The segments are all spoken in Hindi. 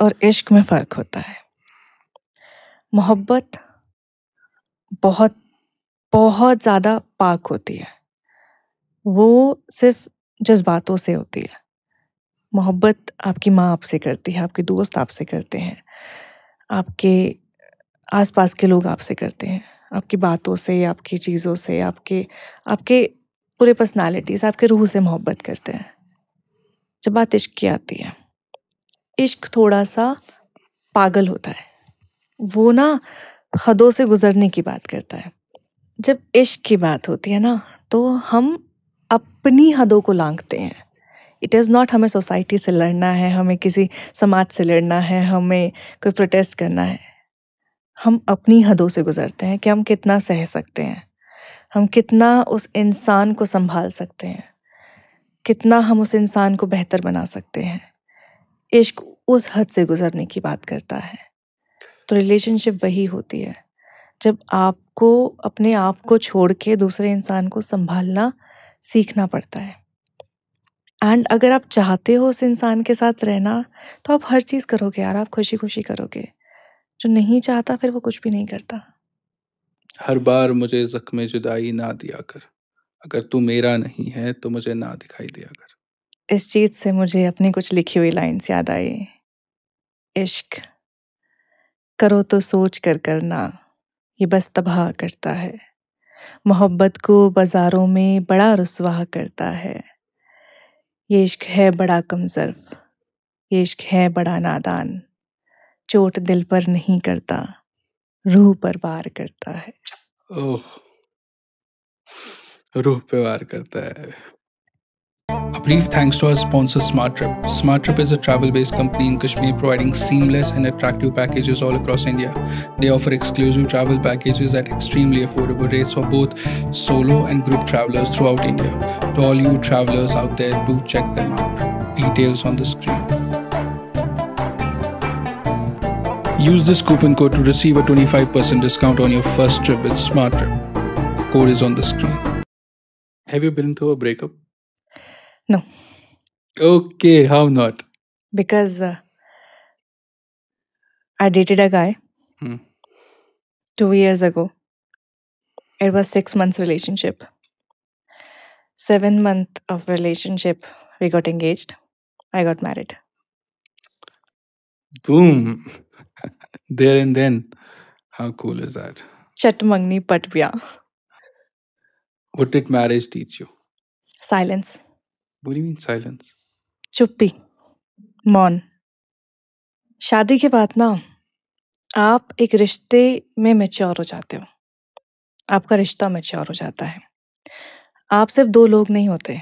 और इश्क में फ़र्क होता है मोहब्बत बहुत बहुत ज़्यादा पाक होती है वो सिर्फ जज्बातों से होती है मोहब्बत आपकी माँ आपसे करती है आपके दोस्त आपसे करते हैं आपके आसपास के लोग आपसे करते हैं आपकी बातों से आपकी चीज़ों से आपके आपके पूरे पर्सनालिटी से आपके रूह से मोहब्बत करते हैं जब बात इश्क की आती है इश्क थोड़ा सा पागल होता है वो ना हदों से गुजरने की बात करता है जब इश्क की बात होती है ना तो हम अपनी हदों को लांघते हैं इट इज़ नॉट हमें सोसाइटी से लड़ना है हमें किसी समाज से लड़ना है हमें कोई प्रोटेस्ट करना है हम अपनी हदों से गुजरते हैं कि हम कितना सह सकते हैं हम कितना उस इंसान को संभाल सकते हैं कितना हम उस इंसान को बेहतर बना सकते हैं इश्क उस हद से गुजरने की बात करता है तो रिलेशनशिप वही होती है जब आपको अपने आप को छोड़ के दूसरे इंसान को संभालना सीखना पड़ता है एंड अगर आप चाहते हो उस इंसान के साथ रहना तो आप हर चीज़ करोगे यार आप खुशी खुशी करोगे जो नहीं चाहता फिर वो कुछ भी नहीं करता हर बार मुझे जख्म जुदाई ना दिया कर अगर तू मेरा नहीं है तो मुझे ना दिखाई दिया कर इस चीज़ से मुझे अपनी कुछ लिखी हुई लाइन्स याद आई इश्क करो तो सोच कर करना ये बस तबाह करता है मोहब्बत को बाज़ारों में बड़ा रसवा करता है ये इश्क है बड़ा कमज़र्फ ये इश्क है बड़ा नादान चोट दिल पर नहीं करता रूह पर वार करता है ओह रूह पे वार करता है A brief thanks to our sponsor SmartTrip. SmartTrip is a travel-based company in Kashmir providing seamless and attractive packages all across India. They offer exclusive travel packages at extremely affordable rates for both solo and group travelers throughout India. To all you travelers out there, do check them out. Details on the screen. Use this coupon code to receive a 25% discount on your first trip with SmartTrip. Code is on the screen. Have you been through a breakup? No. Okay, how not? Because uh, I dated a guy hmm. two years ago. It was six months relationship. Seven month of relationship, we got engaged. I got married. Boom! there and then, how cool is that? Chatmangni patvya. What did marriage teach you? Silence. What do you mean silence? चुप्पी मौन शादी के बाद ना आप एक रिश्ते में मेच्योर हो जाते हो आपका रिश्ता मेच्योर हो जाता है आप सिर्फ दो लोग नहीं होते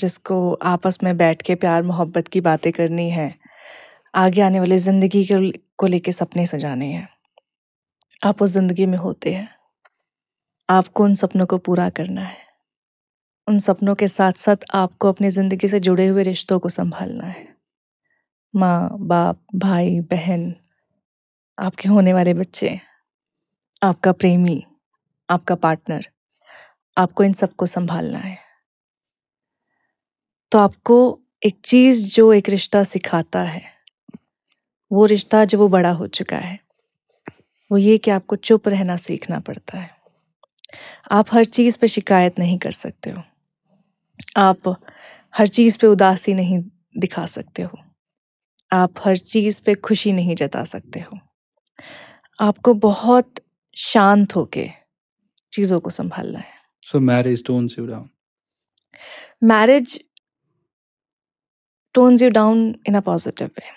जिसको आपस में बैठ के प्यार मोहब्बत की बातें करनी है आगे आने वाले ज़िंदगी को लेके सपने सजाने हैं आप उस ज़िंदगी में होते हैं आपको उन सपनों को पूरा करना है उन सपनों के साथ साथ आपको अपनी ज़िंदगी से जुड़े हुए रिश्तों को संभालना है माँ बाप भाई बहन आपके होने वाले बच्चे आपका प्रेमी आपका पार्टनर आपको इन सबको संभालना है तो आपको एक चीज़ जो एक रिश्ता सिखाता है वो रिश्ता जो वो बड़ा हो चुका है वो ये कि आपको चुप रहना सीखना पड़ता है आप हर चीज़ पे शिकायत नहीं कर सकते हो आप हर चीज़ पे उदासी नहीं दिखा सकते हो आप हर चीज़ पे खुशी नहीं जता सकते हो आपको बहुत शांत होके चीज़ों को संभालना है so marriage tone you down marriage tones you down in a positive way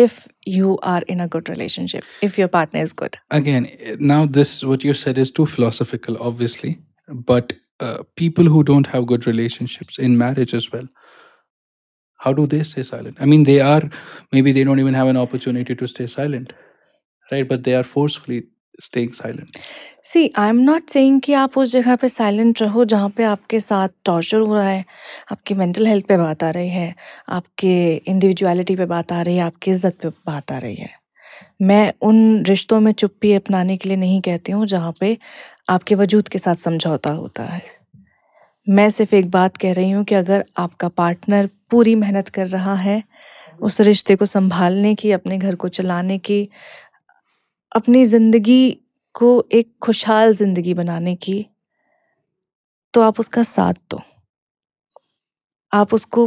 if you are in a good relationship if your partner is good again now this what you said is too philosophical obviously but people who don't have good relationships in marriage as well how do they stay silent i mean they are maybe they don't even have an opportunity to stay silent right but they are forcefully staying silent see i'm not saying saying कि आप उस जगह पे साइलेंट रहो जहाँ पे आपके साथ टॉर्चर हो रहा है आपकी मेंटल हेल्थ पे बात आ रही है आपके इंडिविजुअलिटी पे बात आ रही है आपकी इज्जत पे बात आ रही है मैं उन रिश्तों में चुप्पी अपनाने के लिए नहीं कहती हूँ जहाँ पे आपके वजूद के साथ समझौता होता है मैं सिर्फ एक बात कह रही हूँ कि अगर आपका पार्टनर पूरी मेहनत कर रहा है उस रिश्ते को संभालने की अपने घर को चलाने की अपनी ज़िंदगी को एक खुशहाल ज़िंदगी बनाने की तो आप उसका साथ दो आप उसको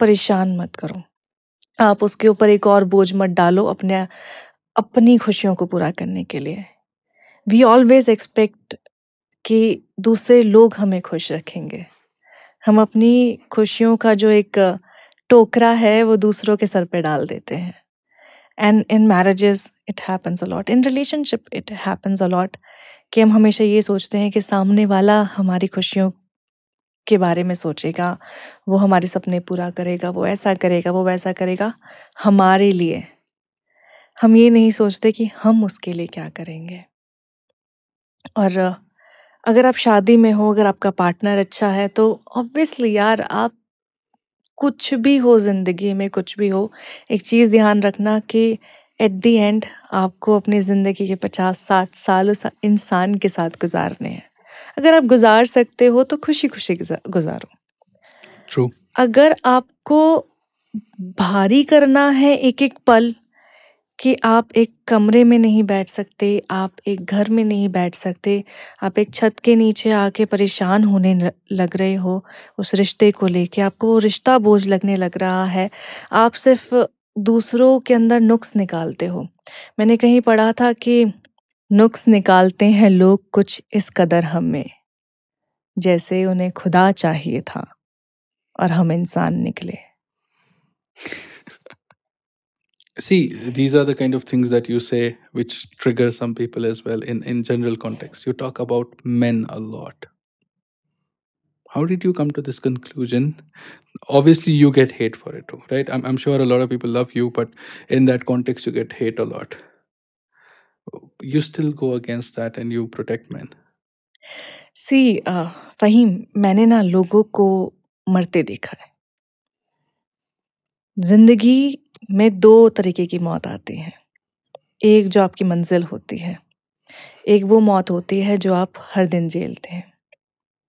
परेशान मत करो आप उसके ऊपर एक और बोझ मत डालो अपने अपनी खुशियों को पूरा करने के लिए वी ऑलवेज एक्सपेक्ट कि दूसरे लोग हमें खुश रखेंगे हम अपनी खुशियों का जो एक टोकरा है वो दूसरों के सर पे डाल देते हैं and in marriages it happens a lot in relationship it happens a lot कि हम हमेशा ये सोचते हैं कि सामने वाला हमारी खुशियों के बारे में सोचेगा वो हमारे सपने पूरा करेगा वो ऐसा करेगा वो वैसा करेगा हमारे लिए हम ये नहीं सोचते कि हम उसके लिए क्या करेंगे और अगर आप शादी में हो अगर आपका पार्टनर अच्छा है तो ऑब्वियसली यार आप कुछ भी हो ज़िंदगी में कुछ भी हो एक चीज़ ध्यान रखना कि एट दी एंड आपको अपनी ज़िंदगी के पचास साठ साल उस इंसान के साथ गुजारने हैं अगर आप गुजार सकते हो तो खुशी खुशी गुजारो True. अगर आपको भारी करना है एक एक पल कि आप एक कमरे में नहीं बैठ सकते आप एक घर में नहीं बैठ सकते आप एक छत के नीचे आके परेशान होने लग रहे हो उस रिश्ते को लेके आपको वो रिश्ता बोझ लगने लग रहा है आप सिर्फ दूसरों के अंदर नुक्स निकालते हो मैंने कहीं पढ़ा था कि नुक्स निकालते हैं लोग कुछ इस कदर हम में जैसे उन्हें खुदा चाहिए था और हम इंसान निकले see these are the kind of things that you say which trigger some people as well in in general context you talk about men a lot how did you come to this conclusion obviously you get hate for it too right i'm, I'm sure a lot of people love you but in that context you get hate a lot you still go against that and you protect men See, uh, fahim मैंने ना लोगों को मरते देखा जिंदगी में दो तरीके की मौत आती है एक जो आपकी मंजिल होती है एक वो मौत होती है जो आप हर दिन झेलते हैं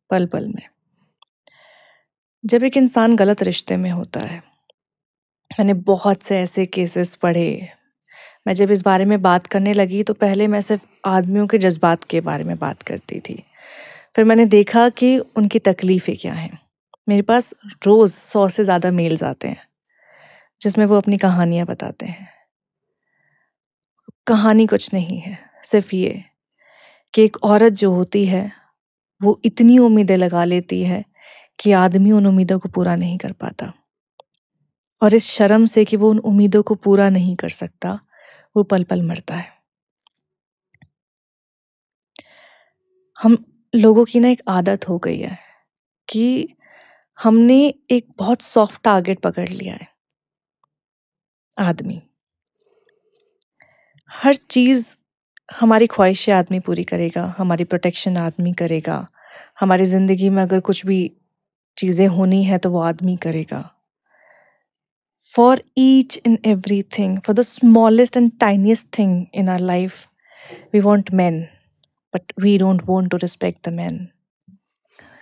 पल पल में जब एक इंसान गलत रिश्ते में होता है मैंने बहुत से ऐसे केसेस पढ़े मैं जब इस बारे में बात करने लगी तो पहले मैं सिर्फ आदमियों के जज्बात के बारे में बात करती थी फिर मैंने देखा कि उनकी तकलीफ़ें क्या हैं मेरे पास रोज़ सौ से ज़्यादा मेल्स आते हैं जिसमें वो अपनी कहानियां बताते हैं कहानी कुछ नहीं है सिर्फ ये कि एक औरत जो होती है वो इतनी उम्मीदें लगा लेती है कि आदमी उन उम्मीदों को पूरा नहीं कर पाता और इस शर्म से कि वो उन उम्मीदों को पूरा नहीं कर सकता वो पल पल मरता है हम लोगों की ना एक आदत हो गई है कि हमने एक बहुत सॉफ्ट टारगेट पकड़ लिया है आदमी हर चीज़ हमारी ख्वाहिशें आदमी पूरी करेगा हमारी प्रोटेक्शन आदमी करेगा हमारी ज़िंदगी में अगर कुछ भी चीज़ें होनी है तो वो आदमी करेगा for each and every thing for the smallest and tiniest thing in our life we want man but we don't want to respect the man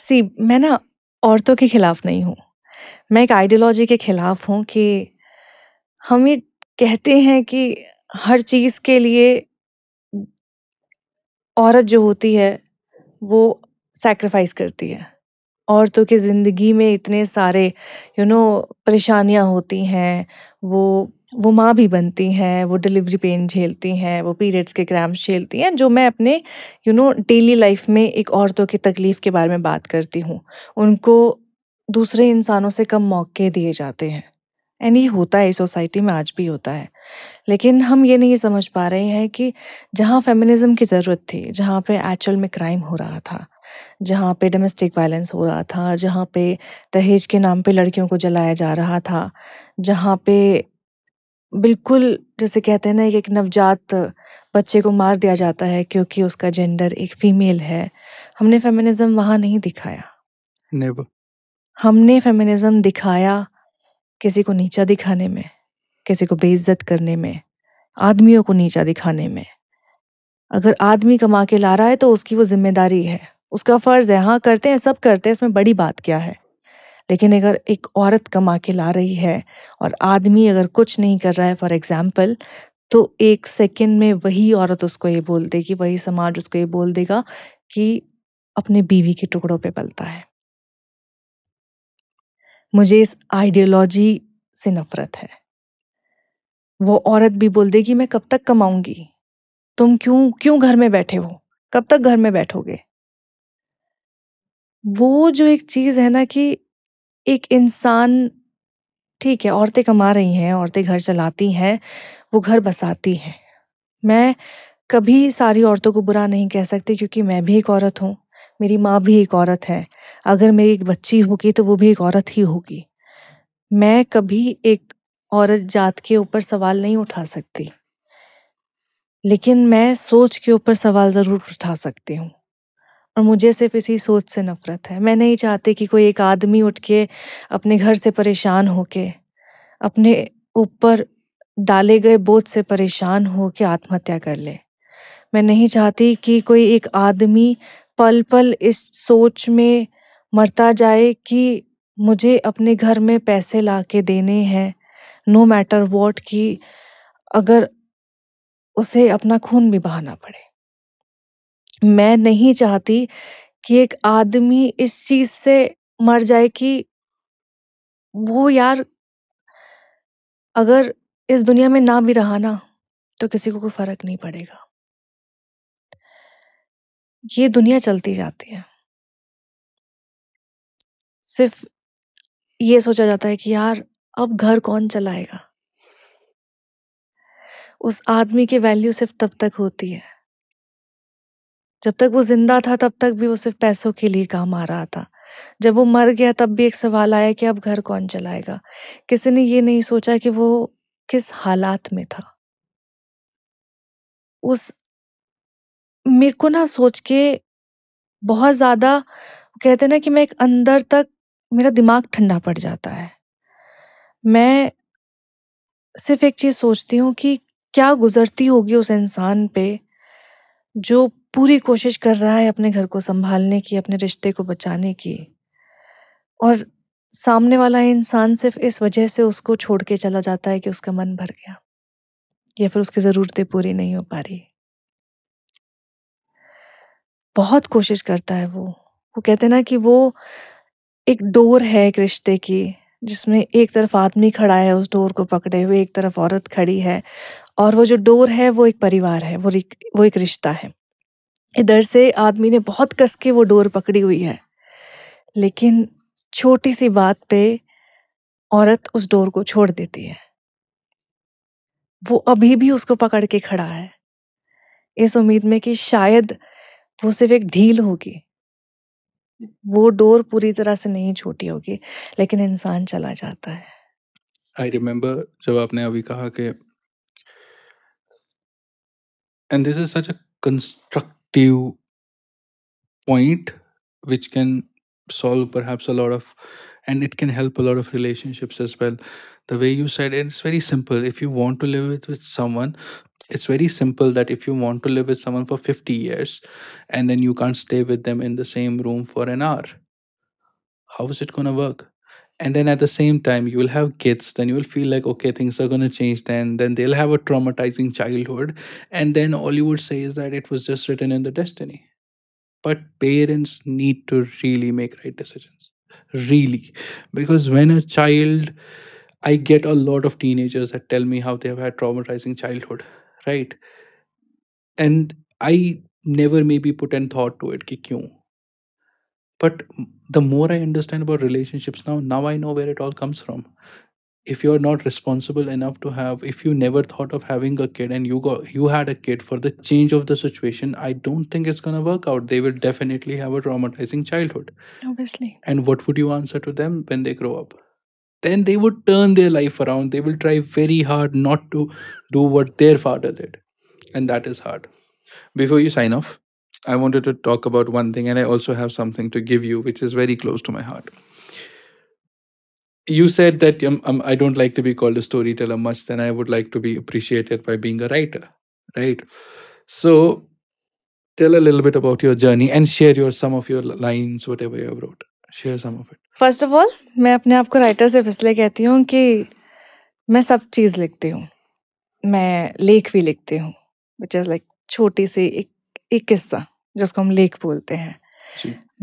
see मैं ना औरतों के खिलाफ नहीं हूँ मैं एक आइडियोलॉजी के खिलाफ हूँ कि हम ये कहते हैं कि हर चीज़ के लिए औरत जो होती है वो सैक्रिफाइस करती है औरतों की ज़िंदगी में इतने सारे यू नो परेशानियां होती हैं वो वो माँ भी बनती हैं वो डिलीवरी पेन झेलती हैं वो पीरियड्स के क्रैम्स झेलती हैं जो मैं अपने यू नो डेली लाइफ में एक औरतों की तकलीफ़ के बारे में बात करती हूँ उनको दूसरे इंसानों से कम मौके दिए जाते हैं एंड ये होता है सोसाइटी में आज भी होता है लेकिन हम ये नहीं समझ पा रहे हैं कि जहाँ फेमिनिज्म की ज़रूरत थी जहाँ पे एक्चुअल में क्राइम हो रहा था जहाँ पे डोमेस्टिक वायलेंस हो रहा था जहाँ पे दहेज के नाम पे लड़कियों को जलाया जा रहा था जहाँ पे बिल्कुल जैसे कहते हैं ना एक नवजात बच्चे को मार दिया जाता है क्योंकि उसका जेंडर एक फीमेल है हमने फेमिनिज्म वहाँ नहीं दिखाया हमने फेमिनिज्म दिखाया किसी को नीचा दिखाने में किसी को बेइज्जत करने में आदमियों को नीचा दिखाने में अगर आदमी कमा के ला रहा है तो उसकी वो जिम्मेदारी है उसका फ़र्ज़ है हाँ करते हैं सब करते हैं इसमें बड़ी बात क्या है लेकिन अगर एक औरत कमा के ला रही है और आदमी अगर कुछ नहीं कर रहा है फॉर एग्ज़ाम्पल तो एक सेकेंड में वही औरत उसको ये बोल देगी वही समाज उसको ये बोल देगा कि अपने बीवी के टुकड़ों पे पलता है मुझे इस आइडियोलॉजी से नफरत है वो औरत भी बोल देगी मैं कब तक कमाऊंगी तुम क्यों क्यों घर में बैठे हो कब तक घर में बैठोगे वो जो एक चीज़ है ना कि एक इंसान ठीक है औरतें कमा रही हैं औरतें घर चलाती हैं वो घर बसाती हैं मैं कभी सारी औरतों को बुरा नहीं कह सकती क्योंकि मैं भी एक औरत हूँ मेरी माँ भी एक औरत है अगर मेरी एक बच्ची होगी तो वो भी एक औरत ही होगी मैं कभी एक औरत जात के ऊपर सवाल नहीं उठा सकती लेकिन मैं सोच के ऊपर सवाल ज़रूर उठा सकती हूँ और मुझे सिर्फ इसी सोच से नफ़रत है मैं नहीं चाहती कि कोई एक आदमी उठ के अपने घर से परेशान हो के अपने ऊपर डाले गए बोझ से परेशान हो के आत्महत्या कर ले मैं नहीं चाहती कि कोई एक आदमी पल-पल इस सोच में मरता जाए कि मुझे अपने घर में पैसे ला के देने हैं नो मैटर वॉट कि अगर उसे अपना खून भी बहाना पड़े मैं नहीं चाहती कि एक आदमी इस चीज से मर जाए कि वो यार अगर इस दुनिया में ना भी रहा ना तो किसी को कोई फर्क नहीं पड़ेगा ये दुनिया चलती जाती है सिर्फ ये सोचा जाता है कि यार अब घर कौन चलाएगा उस आदमी की वैल्यू सिर्फ तब तक होती है जब तक वो जिंदा था तब तक भी वो सिर्फ पैसों के लिए काम आ रहा था जब वो मर गया तब भी एक सवाल आया कि अब घर कौन चलाएगा किसी ने ये नहीं सोचा कि वो किस हालात में था उस मेरे को ना सोच के बहुत ज़्यादा कहते हैं ना कि मैं एक अंदर तक मेरा दिमाग ठंडा पड़ जाता है। मैं सिर्फ़ एक चीज़ सोचती हूँ कि क्या गुज़रती होगी उस इंसान पे, जो पूरी कोशिश कर रहा है अपने घर को संभालने की, अपने रिश्ते को बचाने की और सामने वाला इंसान सिर्फ़ इस वजह से उसको छोड़ के चला जाता है कि उसका मन भर गया या फिर उसकी ज़रूरतें पूरी नहीं हो पा रही। बहुत कोशिश करता है वो वो कहते हैं ना कि वो एक डोर है एक रिश्ते की जिसमें एक तरफ आदमी खड़ा है उस डोर को पकड़े हुए एक तरफ औरत खड़ी है और वो जो डोर है वो एक परिवार है वो वो एक रिश्ता है इधर से आदमी ने बहुत कस के वो डोर पकड़ी हुई है लेकिन छोटी सी बात पे औरत उस डोर को छोड़ देती है वो अभी भी उसको पकड़ के खड़ा है इस उम्मीद में कि शायद वो सिर्फ एक ढील होगी वो डोर पूरी तरह से नहीं छूटी होगी लेकिन इंसान चला जाता है आई रिमेम्बर जब आपने अभी कहा कि and this is such a constructive point which can solve perhaps a lot of and it can help a lot of relationships as well the way you said it, it's very simple if you want to live with, with someone it's very simple that if you want to live with someone for 50 years and then you can't stay with them in the same room for an hour how is it going to work and then at the same time you will have kids then you will feel like okay things are going to change then then they'll have a traumatizing childhood and then all you would say is that it was just written in the destiny but parents need to really make right decisions really because when a child i get a lot of teenagers that tell me how they have had traumatizing childhood right and i never maybe put in thought to it ki kyun but the more i understand about relationships now now i know where it all comes from if you're not responsible enough to have if you never thought of having a kid and you got you had a kid for the change of the situation i don't think it's going to work out they will definitely have a traumatizing childhood obviously and what would you answer to them when they grow up then they would turn their life around. They will try very hard not to do what their father did. And that is hard. Before you sign off, I wanted to talk about one thing, and I also have something to give you, which is very close to my heart. You said that um, um, I don't like to be called a storyteller much, then I would like to be appreciated by being a writer, right? So, tell a little bit about your journey and share your some of your lines, whatever you have wrote. Share some of it. First of all मैं अपने आप को राइटर सिर्फ इसलिए कहती हूँ कि मैं सब चीज़ लिखती हूँ मैं लेख भी लिखती हूँ विच इज़ लाइक छोटी सी एक एक किस्सा जिसको हम लेख बोलते हैं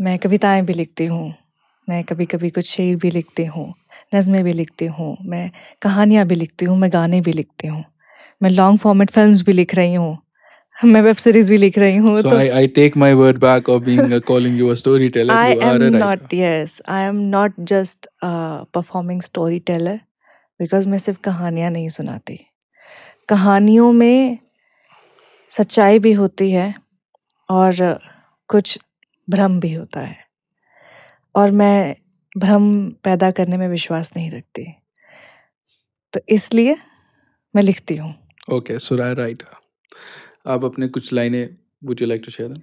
मैं कविताएं भी लिखती हूँ मैं कभी कभी कुछ शेर भी लिखती हूँ नज़में भी लिखती हूँ मैं कहानियाँ भी लिखती हूँ मैं गाने भी लिखती हूँ मैं लॉन्ग फॉर्मेट फिल्म भी लिख रही हूँ मैं वेब सीरीज भी लिख रही हूँ तो I take my word back of being calling you a storyteller I am not yes I am not just performing storyteller because मैं सिर्फ कहानियाँ नहीं सुनाती कहानियों में सच्चाई भी होती है और कुछ भ्रम भी होता है और मैं भ्रम पैदा करने में विश्वास नहीं रखती तो इसलिए मैं लिखती हूँ ओके सुराय राइटर आप अपने कुछ लाइनें would you like to share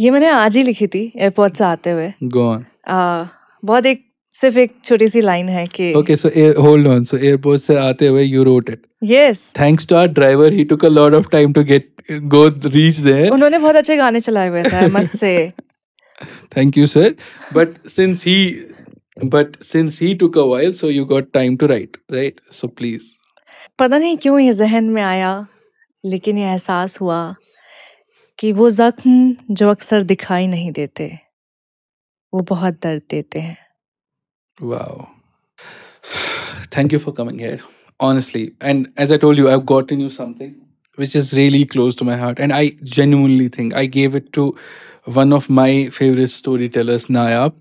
ये मैंने आज ही लिखी थी एयरपोर्ट से आते हुए गो ऑन बहुत एक सिर्फ एक छोटी सी लाइन है कि okay so hold on so airport से आते हुए you wrote it yes thanks to our driver he took a lot of time to get go reach there उन्होंने बहुत अच्छे गाने चलाए हुए थे मस्त से thank you sir but since he but since he took a while so you got time to write right so please पता नहीं क्यों ये जहन में आया लेकिन ये एहसास हुआ कि वो ज़ख्म जो अक्सर दिखाई नहीं देते वो बहुत दर्द देते हैं wow thank you for coming here honestly and as I told you I got in you something which is really close to my heart and I genuinely think I gave it to one of my favourite storytellers टेलर्स नायाब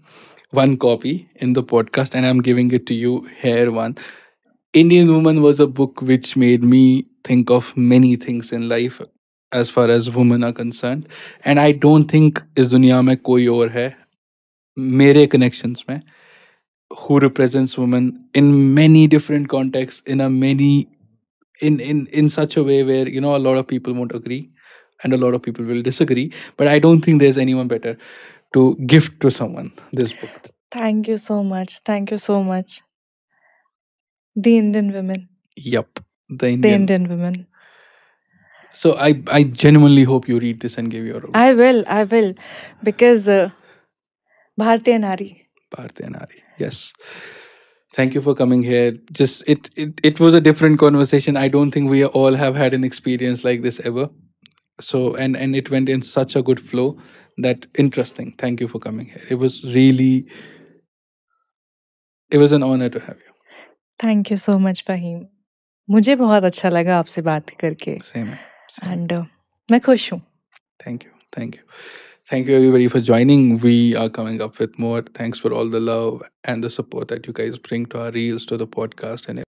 one copy in the podcast and I am giving it to you here one Indian Woman was a book which made me think of many things in life as far as women are concerned. And I don't think इस दुनिया में koi और hai mere connections में who represents women in many different contexts in a many in in in such a way where you know a lot of people won't agree and a lot of people will disagree but i don't think there's anyone better to gift to someone this book thank you so much thank you so much the Indian women. Yup. The Indian. The Indian women. So I, I genuinely hope you read this and give your. I will, I will, because uh, Bhartiya Nari. Bhartiya Nari, yes. Thank you for coming here. Just it, it, it was a different conversation. I don't think we all have had an experience like this ever. So and and it went in such a good flow that interesting. Thank you for coming here. It was really. It was an honor to have you. थैंक यू सो मच फहीम मुझे बहुत अच्छा लगा आपसे बात करके एंड uh, मैं खुश हूँ thank you thank you Thank you everybody for joining. We are coming up with more. Thanks for all the love and the support that you guys bring to our reels, to the podcast, and everything.